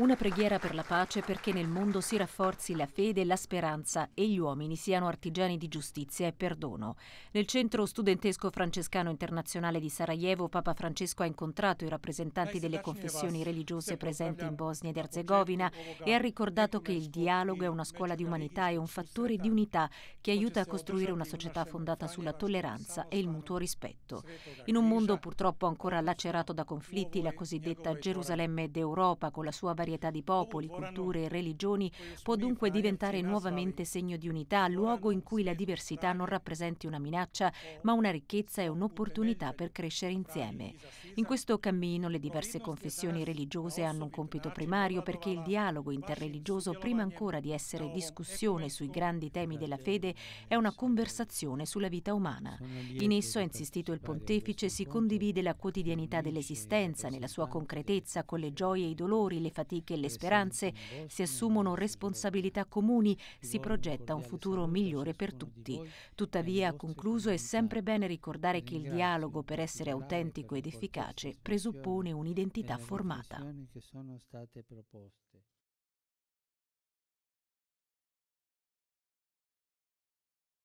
Una preghiera per la pace perché nel mondo si rafforzi la fede e la speranza e gli uomini siano artigiani di giustizia e perdono. Nel centro studentesco francescano internazionale di Sarajevo Papa Francesco ha incontrato i rappresentanti delle confessioni religiose presenti in Bosnia ed Erzegovina e ha ricordato che il dialogo è una scuola di umanità e un fattore di unità che aiuta a costruire una società fondata sulla tolleranza e il mutuo rispetto. In un mondo purtroppo ancora lacerato da conflitti, la cosiddetta Gerusalemme d'Europa con la sua varietà varietà di popoli, culture e religioni può dunque diventare nuovamente segno di unità, luogo in cui la diversità non rappresenti una minaccia, ma una ricchezza e un'opportunità per crescere insieme. In questo cammino le diverse confessioni religiose hanno un compito primario perché il dialogo interreligioso, prima ancora di essere discussione ecco sui grandi temi della fede, è una conversazione sulla vita umana. In esso, ha insistito il pontefice, si condivide la quotidianità dell'esistenza nella sua concretezza con le gioie e i dolori, le fatiche fatiche e le speranze, si assumono responsabilità comuni, si progetta un futuro migliore per tutti. Tuttavia, concluso, è sempre bene ricordare che il dialogo, per essere autentico ed efficace, presuppone un'identità formata.